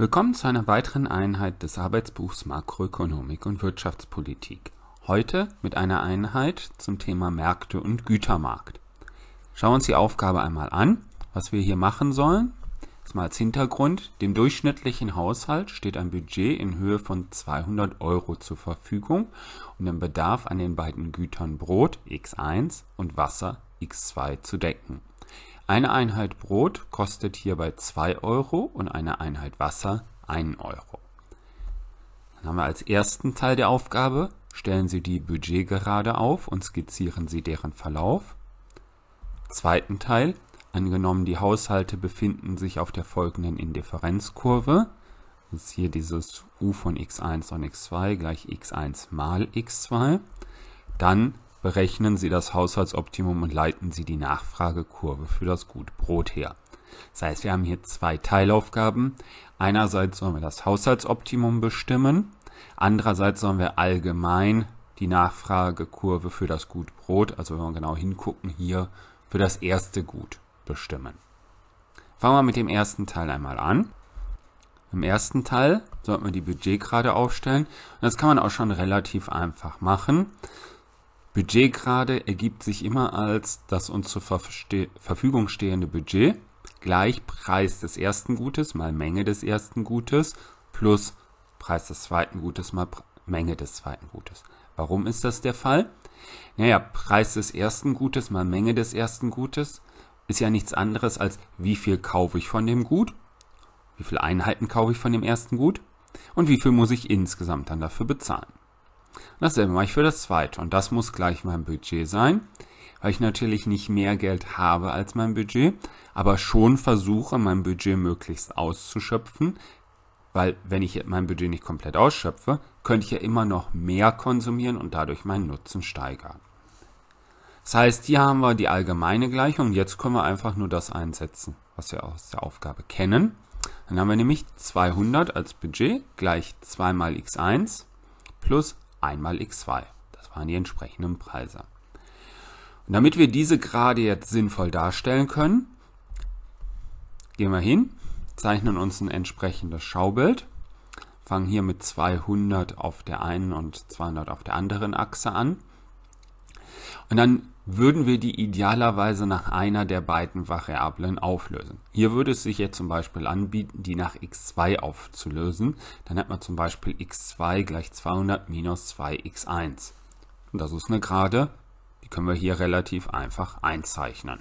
Willkommen zu einer weiteren Einheit des Arbeitsbuchs Makroökonomik und Wirtschaftspolitik. Heute mit einer Einheit zum Thema Märkte und Gütermarkt. Schauen wir uns die Aufgabe einmal an, was wir hier machen sollen. Das mal als Hintergrund. Dem durchschnittlichen Haushalt steht ein Budget in Höhe von 200 Euro zur Verfügung, um den Bedarf an den beiden Gütern Brot x1 und Wasser x2 zu decken. Eine Einheit Brot kostet hierbei 2 Euro und eine Einheit Wasser 1 Euro. Dann haben wir als ersten Teil der Aufgabe, stellen Sie die Budgetgerade auf und skizzieren Sie deren Verlauf. Zweiten Teil, angenommen die Haushalte befinden sich auf der folgenden Indifferenzkurve. Das ist hier dieses u von x1 und x2 gleich x1 mal x2. Dann berechnen Sie das Haushaltsoptimum und leiten Sie die Nachfragekurve für das Gut Brot her. Das heißt, wir haben hier zwei Teilaufgaben. Einerseits sollen wir das Haushaltsoptimum bestimmen, andererseits sollen wir allgemein die Nachfragekurve für das Gut Brot, also wenn wir genau hingucken, hier für das erste Gut bestimmen. Fangen wir mit dem ersten Teil einmal an. Im ersten Teil sollten wir die Budgetgrade aufstellen. Und das kann man auch schon relativ einfach machen. Budgetgrade ergibt sich immer als das uns zur Verfügung stehende Budget gleich Preis des ersten Gutes mal Menge des ersten Gutes plus Preis des zweiten Gutes mal Menge des zweiten Gutes. Warum ist das der Fall? Naja, Preis des ersten Gutes mal Menge des ersten Gutes ist ja nichts anderes als wie viel kaufe ich von dem Gut, wie viele Einheiten kaufe ich von dem ersten Gut und wie viel muss ich insgesamt dann dafür bezahlen. Dasselbe mache ich für das zweite und das muss gleich mein Budget sein, weil ich natürlich nicht mehr Geld habe als mein Budget, aber schon versuche, mein Budget möglichst auszuschöpfen, weil wenn ich mein Budget nicht komplett ausschöpfe, könnte ich ja immer noch mehr konsumieren und dadurch meinen Nutzen steigern. Das heißt, hier haben wir die allgemeine Gleichung. Jetzt können wir einfach nur das einsetzen, was wir aus der Aufgabe kennen. Dann haben wir nämlich 200 als Budget gleich 2 mal x1 plus einmal x2. Das waren die entsprechenden Preise. Und damit wir diese Gerade jetzt sinnvoll darstellen können, gehen wir hin, zeichnen uns ein entsprechendes Schaubild, fangen hier mit 200 auf der einen und 200 auf der anderen Achse an und dann würden wir die idealerweise nach einer der beiden Variablen auflösen. Hier würde es sich jetzt zum Beispiel anbieten, die nach x2 aufzulösen. Dann hat man zum Beispiel x2 gleich 200 minus 2x1. Und das ist eine Gerade, die können wir hier relativ einfach einzeichnen.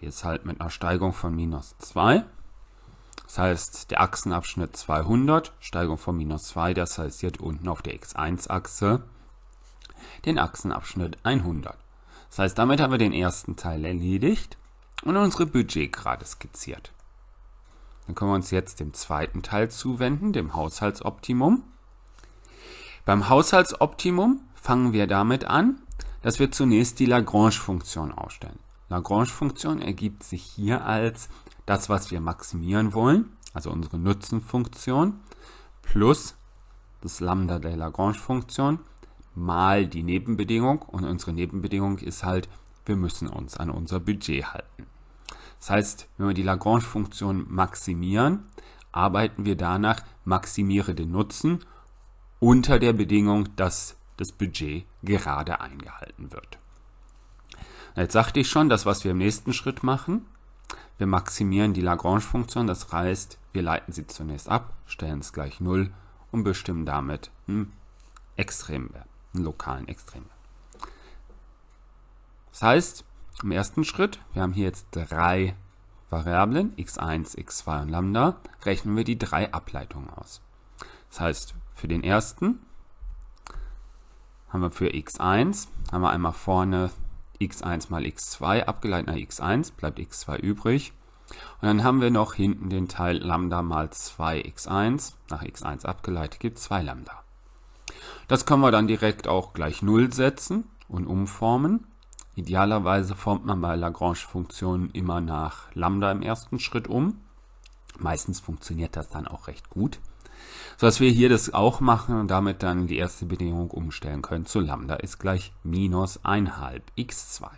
Die ist halt mit einer Steigung von minus 2. Das heißt, der Achsenabschnitt 200, Steigung von minus 2, das heißt, hier unten auf der x1-Achse den Achsenabschnitt 100. Das heißt, damit haben wir den ersten Teil erledigt und unsere Budgetgrade skizziert. Dann können wir uns jetzt dem zweiten Teil zuwenden, dem Haushaltsoptimum. Beim Haushaltsoptimum fangen wir damit an, dass wir zunächst die Lagrange-Funktion ausstellen. Lagrange-Funktion ergibt sich hier als das, was wir maximieren wollen, also unsere Nutzenfunktion, plus das Lambda der Lagrange-Funktion mal die Nebenbedingung und unsere Nebenbedingung ist halt, wir müssen uns an unser Budget halten. Das heißt, wenn wir die Lagrange-Funktion maximieren, arbeiten wir danach, maximiere den Nutzen unter der Bedingung, dass das Budget gerade eingehalten wird. Jetzt sagte ich schon, das, was wir im nächsten Schritt machen, wir maximieren die Lagrange-Funktion, das heißt, wir leiten sie zunächst ab, stellen es gleich 0 und bestimmen damit einen hm, Extremwert lokalen Extremwert. Das heißt, im ersten Schritt, wir haben hier jetzt drei Variablen, x1, x2 und lambda, rechnen wir die drei Ableitungen aus. Das heißt, für den ersten haben wir für x1, haben wir einmal vorne x1 mal x2 abgeleitet nach x1, bleibt x2 übrig. Und dann haben wir noch hinten den Teil lambda mal 2x1, nach x1 abgeleitet gibt 2 lambda. Das können wir dann direkt auch gleich 0 setzen und umformen. Idealerweise formt man bei Lagrange-Funktionen immer nach Lambda im ersten Schritt um. Meistens funktioniert das dann auch recht gut. So dass wir hier das auch machen und damit dann die erste Bedingung umstellen können zu Lambda ist gleich minus 1 1,5 x2.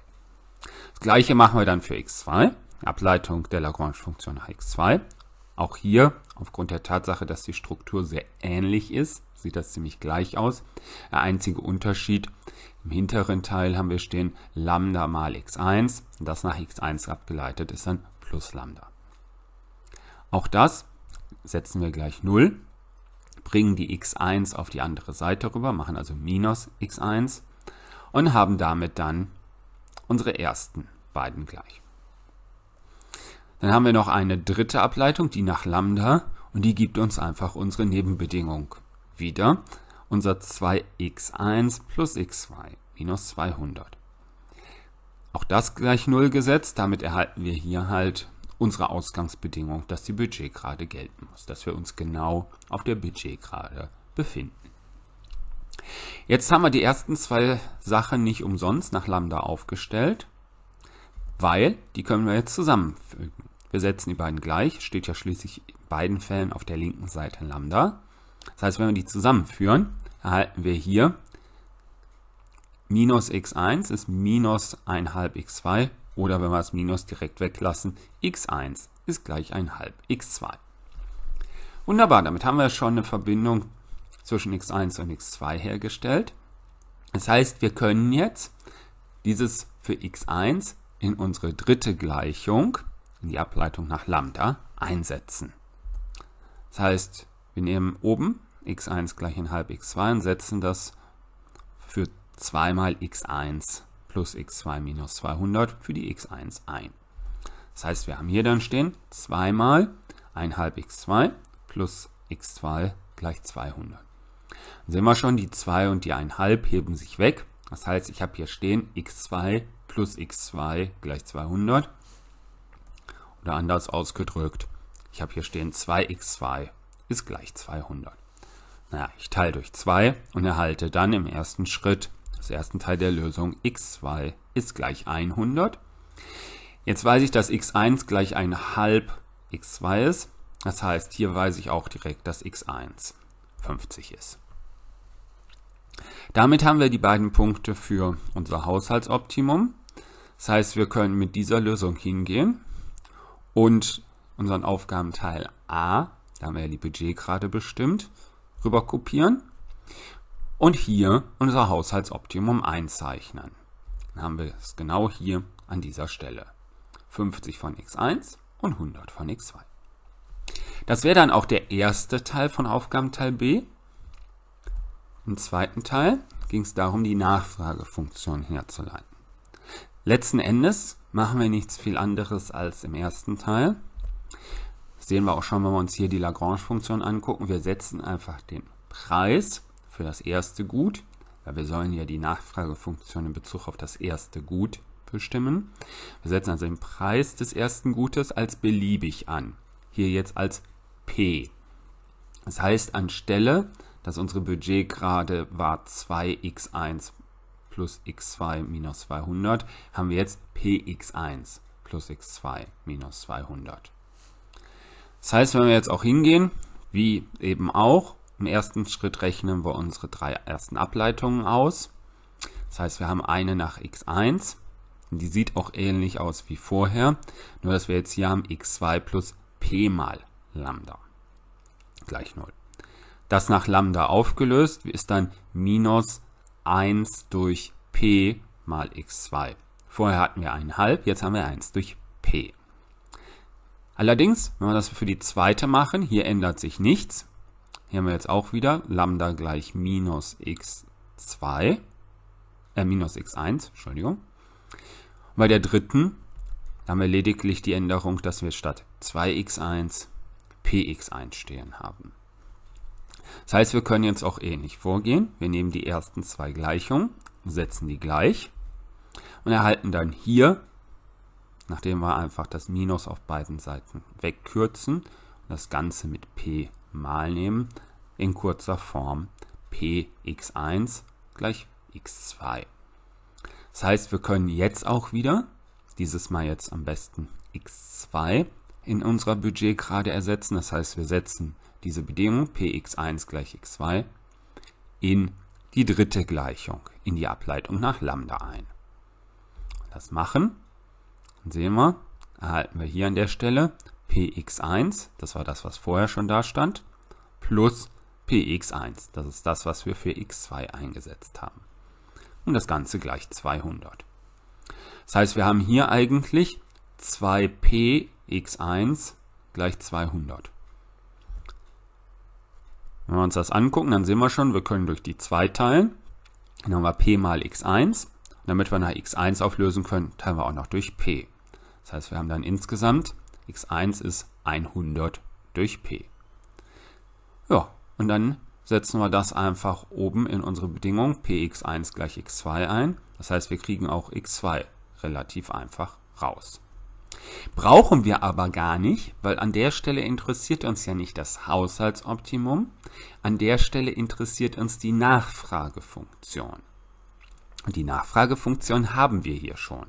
Das gleiche machen wir dann für x2. Ableitung der Lagrange-Funktion nach x2. Auch hier, aufgrund der Tatsache, dass die Struktur sehr ähnlich ist, sieht das ziemlich gleich aus. Der einzige Unterschied, im hinteren Teil haben wir stehen Lambda mal x1 und das nach x1 abgeleitet ist dann plus Lambda. Auch das setzen wir gleich 0, bringen die x1 auf die andere Seite rüber, machen also minus x1 und haben damit dann unsere ersten beiden gleich. Dann haben wir noch eine dritte Ableitung, die nach Lambda, und die gibt uns einfach unsere Nebenbedingung wieder unser 2x1 plus x2 minus 200. Auch das gleich 0 gesetzt, damit erhalten wir hier halt unsere Ausgangsbedingung, dass die Budgetgrade gelten muss, dass wir uns genau auf der Budgetgrade befinden. Jetzt haben wir die ersten zwei Sachen nicht umsonst nach Lambda aufgestellt, weil die können wir jetzt zusammenfügen. Wir setzen die beiden gleich, steht ja schließlich in beiden Fällen auf der linken Seite Lambda. Das heißt, wenn wir die zusammenführen, erhalten wir hier minus x1 ist minus 1 halb x2 oder wenn wir das Minus direkt weglassen, x1 ist gleich 1 halb x2. Wunderbar, damit haben wir schon eine Verbindung zwischen x1 und x2 hergestellt. Das heißt, wir können jetzt dieses für x1 in unsere dritte Gleichung, in die Ableitung nach Lambda, einsetzen. Das heißt, wir nehmen oben x1 gleich in halb x2 und setzen das für 2 mal x1 plus x2 minus 200 für die x1 ein. Das heißt, wir haben hier dann stehen 2 mal 1 halb x2 plus x2 gleich 200. Dann sehen wir schon, die 2 und die 1 halb heben sich weg. Das heißt, ich habe hier stehen x2 plus x2 gleich 200. Oder anders ausgedrückt, ich habe hier stehen 2x2 ist gleich 200. Naja, ich teile durch 2 und erhalte dann im ersten Schritt das ersten Teil der Lösung x2 ist gleich 100. Jetzt weiß ich, dass x1 gleich ein halb x2 ist. Das heißt, hier weiß ich auch direkt, dass x1 50 ist. Damit haben wir die beiden Punkte für unser Haushaltsoptimum. Das heißt, wir können mit dieser Lösung hingehen und unseren Aufgabenteil a da haben wir ja die Budgetgrade bestimmt, rüber kopieren und hier unser Haushaltsoptimum einzeichnen. Dann haben wir es genau hier an dieser Stelle. 50 von x1 und 100 von x2. Das wäre dann auch der erste Teil von Aufgabenteil B. Im zweiten Teil ging es darum, die Nachfragefunktion herzuleiten. Letzten Endes machen wir nichts viel anderes als im ersten Teil. Das sehen wir auch schon, wenn wir uns hier die Lagrange-Funktion angucken. Wir setzen einfach den Preis für das erste Gut, weil wir sollen ja die Nachfragefunktion in Bezug auf das erste Gut bestimmen. Wir setzen also den Preis des ersten Gutes als beliebig an. Hier jetzt als P. Das heißt, anstelle, dass unsere Budgetgrade war 2x1 plus x2 minus 200, haben wir jetzt px1 plus x2 minus 200. Das heißt, wenn wir jetzt auch hingehen, wie eben auch, im ersten Schritt rechnen wir unsere drei ersten Ableitungen aus. Das heißt, wir haben eine nach x1. Die sieht auch ähnlich aus wie vorher, nur dass wir jetzt hier haben x2 plus p mal Lambda gleich 0. Das nach Lambda aufgelöst ist dann minus 1 durch p mal x2. Vorher hatten wir 1,5, jetzt haben wir 1 durch p. Allerdings, wenn wir das für die zweite machen, hier ändert sich nichts. Hier haben wir jetzt auch wieder Lambda gleich minus x2, äh, minus x1, Entschuldigung. Und bei der dritten haben wir lediglich die Änderung, dass wir statt 2x1 px1 stehen haben. Das heißt, wir können jetzt auch ähnlich vorgehen. Wir nehmen die ersten zwei Gleichungen, setzen die gleich und erhalten dann hier Nachdem wir einfach das Minus auf beiden Seiten wegkürzen und das Ganze mit p mal nehmen, in kurzer Form px 1 gleich x2. Das heißt, wir können jetzt auch wieder, dieses Mal jetzt am besten x2, in unserer Budgetgrade ersetzen. Das heißt, wir setzen diese Bedingung px1 gleich x2 in die dritte Gleichung, in die Ableitung nach Lambda ein. Das machen sehen wir, erhalten wir hier an der Stelle px1, das war das, was vorher schon da stand, plus px1, das ist das, was wir für x2 eingesetzt haben. Und das Ganze gleich 200. Das heißt, wir haben hier eigentlich 2px1 gleich 200. Wenn wir uns das angucken, dann sehen wir schon, wir können durch die 2 teilen. Dann haben wir p mal x1. damit wir nach x1 auflösen können, teilen wir auch noch durch p. Das heißt, wir haben dann insgesamt x1 ist 100 durch p. Ja, und dann setzen wir das einfach oben in unsere Bedingung px1 gleich x2 ein. Das heißt, wir kriegen auch x2 relativ einfach raus. Brauchen wir aber gar nicht, weil an der Stelle interessiert uns ja nicht das Haushaltsoptimum, an der Stelle interessiert uns die Nachfragefunktion. Und die Nachfragefunktion haben wir hier schon.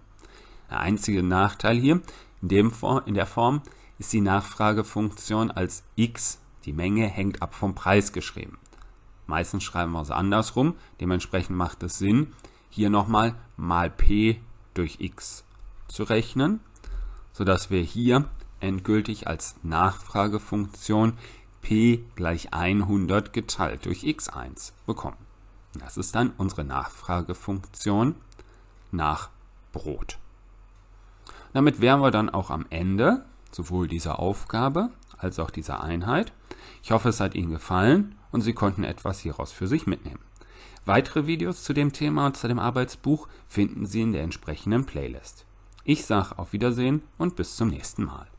Der einzige Nachteil hier in, dem, in der Form ist die Nachfragefunktion als x, die Menge hängt ab vom Preis geschrieben. Meistens schreiben wir es andersrum, dementsprechend macht es Sinn, hier nochmal mal p durch x zu rechnen, sodass wir hier endgültig als Nachfragefunktion p gleich 100 geteilt durch x1 bekommen. Das ist dann unsere Nachfragefunktion nach Brot. Damit wären wir dann auch am Ende, sowohl dieser Aufgabe als auch dieser Einheit. Ich hoffe, es hat Ihnen gefallen und Sie konnten etwas hieraus für sich mitnehmen. Weitere Videos zu dem Thema und zu dem Arbeitsbuch finden Sie in der entsprechenden Playlist. Ich sage auf Wiedersehen und bis zum nächsten Mal.